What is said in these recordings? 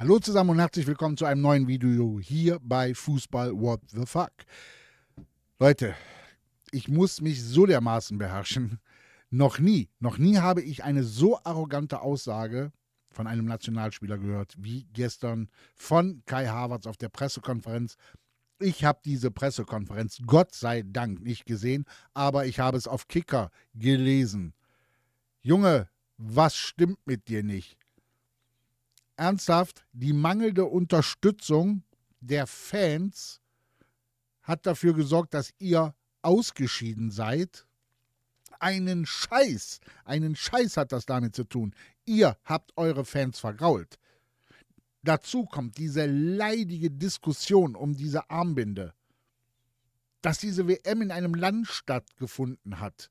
Hallo zusammen und herzlich willkommen zu einem neuen Video hier bei Fußball What the Fuck. Leute, ich muss mich so dermaßen beherrschen. Noch nie, noch nie habe ich eine so arrogante Aussage von einem Nationalspieler gehört wie gestern von Kai Havertz auf der Pressekonferenz. Ich habe diese Pressekonferenz Gott sei Dank nicht gesehen, aber ich habe es auf Kicker gelesen. Junge, was stimmt mit dir nicht? ernsthaft, die mangelnde Unterstützung der Fans hat dafür gesorgt, dass ihr ausgeschieden seid. Einen Scheiß, einen Scheiß hat das damit zu tun. Ihr habt eure Fans vergrault. Dazu kommt diese leidige Diskussion um diese Armbinde, dass diese WM in einem Land stattgefunden hat,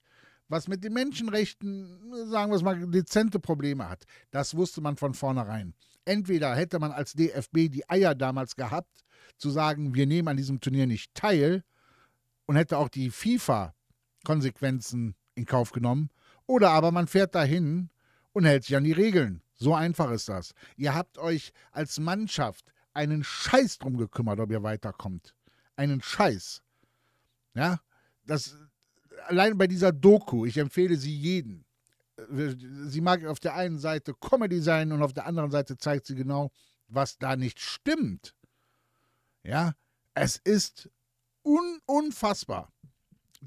was mit den Menschenrechten, sagen wir es mal, dezente Probleme hat. Das wusste man von vornherein. Entweder hätte man als DFB die Eier damals gehabt, zu sagen, wir nehmen an diesem Turnier nicht teil und hätte auch die FIFA Konsequenzen in Kauf genommen, oder aber man fährt dahin und hält sich an die Regeln. So einfach ist das. Ihr habt euch als Mannschaft einen Scheiß drum gekümmert, ob ihr weiterkommt. Einen Scheiß. Ja, das allein bei dieser Doku, ich empfehle sie jedem sie mag auf der einen Seite Comedy sein und auf der anderen Seite zeigt sie genau, was da nicht stimmt. Ja, es ist un unfassbar,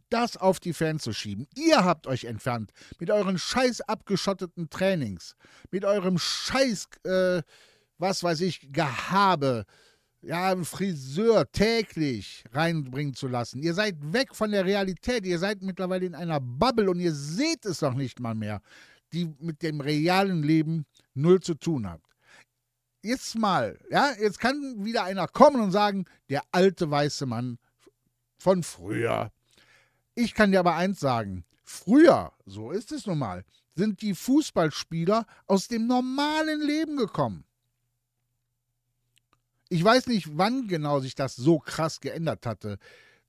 das auf die Fans zu schieben. Ihr habt euch entfernt mit euren scheiß abgeschotteten Trainings, mit eurem scheiß, äh, was weiß ich, Gehabe, ja, einen Friseur täglich reinbringen zu lassen. Ihr seid weg von der Realität. Ihr seid mittlerweile in einer Bubble und ihr seht es doch nicht mal mehr, die mit dem realen Leben null zu tun habt. Jetzt mal, ja, jetzt kann wieder einer kommen und sagen, der alte weiße Mann von früher. Ich kann dir aber eins sagen, früher, so ist es nun mal, sind die Fußballspieler aus dem normalen Leben gekommen ich weiß nicht, wann genau sich das so krass geändert hatte,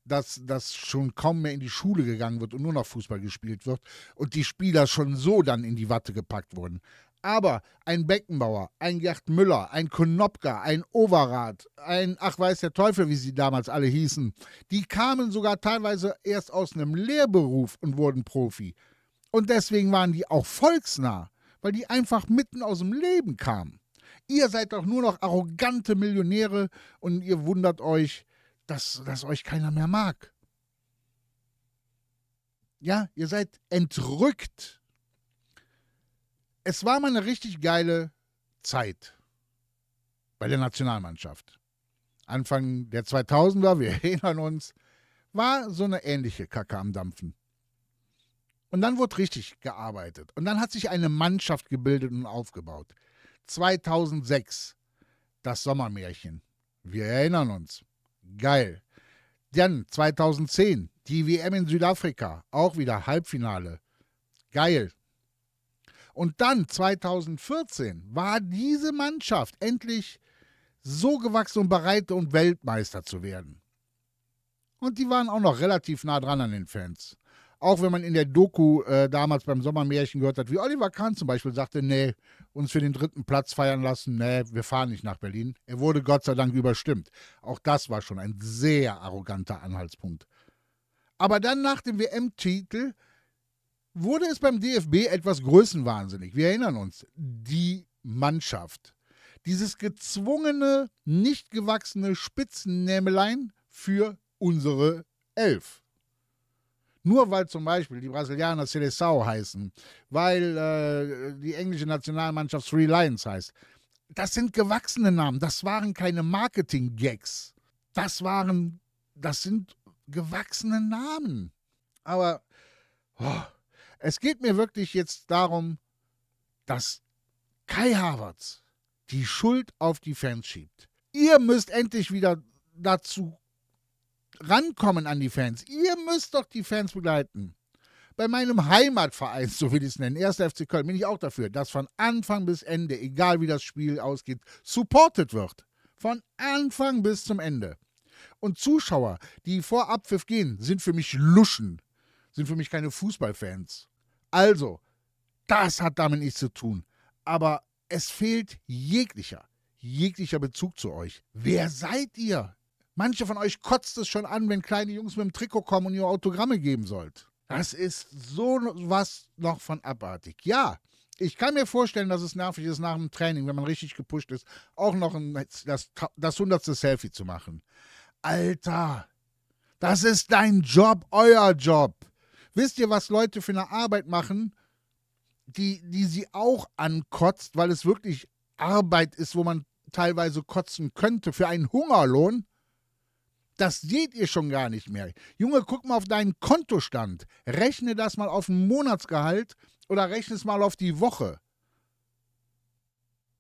dass das schon kaum mehr in die Schule gegangen wird und nur noch Fußball gespielt wird und die Spieler schon so dann in die Watte gepackt wurden. Aber ein Beckenbauer, ein Gerd Müller, ein Konopka, ein Overath, ein Ach weiß der Teufel, wie sie damals alle hießen, die kamen sogar teilweise erst aus einem Lehrberuf und wurden Profi. Und deswegen waren die auch volksnah, weil die einfach mitten aus dem Leben kamen. Ihr seid doch nur noch arrogante Millionäre und ihr wundert euch, dass, dass euch keiner mehr mag. Ja, ihr seid entrückt. Es war mal eine richtig geile Zeit bei der Nationalmannschaft. Anfang der 2000er, wir erinnern uns, war so eine ähnliche Kacke am Dampfen. Und dann wurde richtig gearbeitet. Und dann hat sich eine Mannschaft gebildet und aufgebaut. 2006. Das Sommermärchen. Wir erinnern uns. Geil. Dann 2010. Die WM in Südafrika. Auch wieder Halbfinale. Geil. Und dann 2014 war diese Mannschaft endlich so gewachsen und bereit, um Weltmeister zu werden. Und die waren auch noch relativ nah dran an den Fans. Auch wenn man in der Doku äh, damals beim Sommermärchen gehört hat, wie Oliver Kahn zum Beispiel sagte, nee, uns für den dritten Platz feiern lassen, nee, wir fahren nicht nach Berlin. Er wurde Gott sei Dank überstimmt. Auch das war schon ein sehr arroganter Anhaltspunkt. Aber dann nach dem WM-Titel wurde es beim DFB etwas größenwahnsinnig. Wir erinnern uns, die Mannschaft. Dieses gezwungene, nicht gewachsene Spitzennämelein für unsere Elf. Nur weil zum Beispiel die Brasilianer Seleção heißen, weil äh, die englische Nationalmannschaft Three Lions heißt. Das sind gewachsene Namen. Das waren keine Marketing-Gags. Das waren, das sind gewachsene Namen. Aber oh, es geht mir wirklich jetzt darum, dass Kai Havertz die Schuld auf die Fans schiebt. Ihr müsst endlich wieder dazu rankommen an die Fans. Ihr müsst doch die Fans begleiten. Bei meinem Heimatverein, so will ich es nennen, 1. FC Köln, bin ich auch dafür, dass von Anfang bis Ende, egal wie das Spiel ausgeht, supported wird. Von Anfang bis zum Ende. Und Zuschauer, die vor Abpfiff gehen, sind für mich Luschen, sind für mich keine Fußballfans. Also, das hat damit nichts zu tun. Aber es fehlt jeglicher, jeglicher Bezug zu euch. Wer seid ihr? Manche von euch kotzt es schon an, wenn kleine Jungs mit dem Trikot kommen und ihr Autogramme geben sollt. Das ist so was noch von abartig. Ja, ich kann mir vorstellen, dass es nervig ist, nach dem Training, wenn man richtig gepusht ist, auch noch ein, das, hundertste Selfie zu machen. Alter, das ist dein Job, euer Job. Wisst ihr, was Leute für eine Arbeit machen, die, die sie auch ankotzt, weil es wirklich Arbeit ist, wo man teilweise kotzen könnte für einen Hungerlohn? Das seht ihr schon gar nicht mehr. Junge, guck mal auf deinen Kontostand. Rechne das mal auf ein Monatsgehalt oder rechne es mal auf die Woche.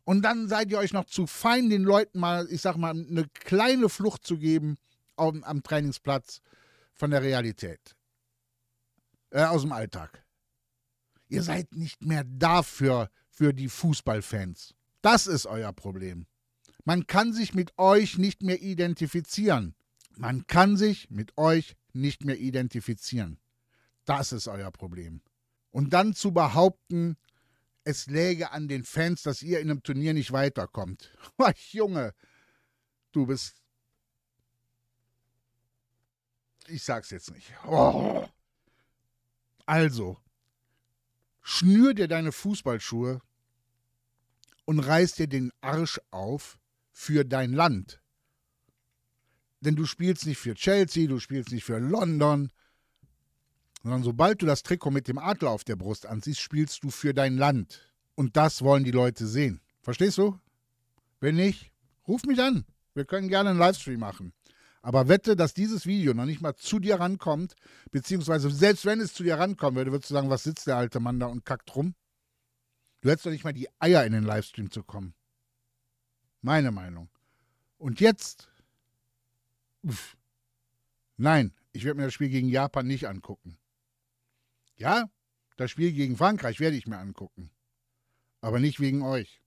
Und dann seid ihr euch noch zu fein, den Leuten mal, ich sag mal, eine kleine Flucht zu geben am, am Trainingsplatz von der Realität. Äh, aus dem Alltag. Ihr seid nicht mehr dafür, für die Fußballfans. Das ist euer Problem. Man kann sich mit euch nicht mehr identifizieren. Man kann sich mit euch nicht mehr identifizieren. Das ist euer Problem. Und dann zu behaupten, es läge an den Fans, dass ihr in einem Turnier nicht weiterkommt. Junge, du bist. Ich sag's jetzt nicht. Oh. Also, schnür dir deine Fußballschuhe und reiß dir den Arsch auf für dein Land. Denn du spielst nicht für Chelsea, du spielst nicht für London, sondern sobald du das Trikot mit dem Adler auf der Brust anziehst, spielst du für dein Land. Und das wollen die Leute sehen. Verstehst du? Wenn nicht, ruf mich an. Wir können gerne einen Livestream machen. Aber wette, dass dieses Video noch nicht mal zu dir rankommt, beziehungsweise selbst wenn es zu dir rankommen würde, würdest du sagen, was sitzt der alte Mann da und kackt rum? Du hättest doch nicht mal die Eier in den Livestream zu kommen. Meine Meinung. Und jetzt Pff. Nein, ich werde mir das Spiel gegen Japan nicht angucken. Ja, das Spiel gegen Frankreich werde ich mir angucken. Aber nicht wegen euch.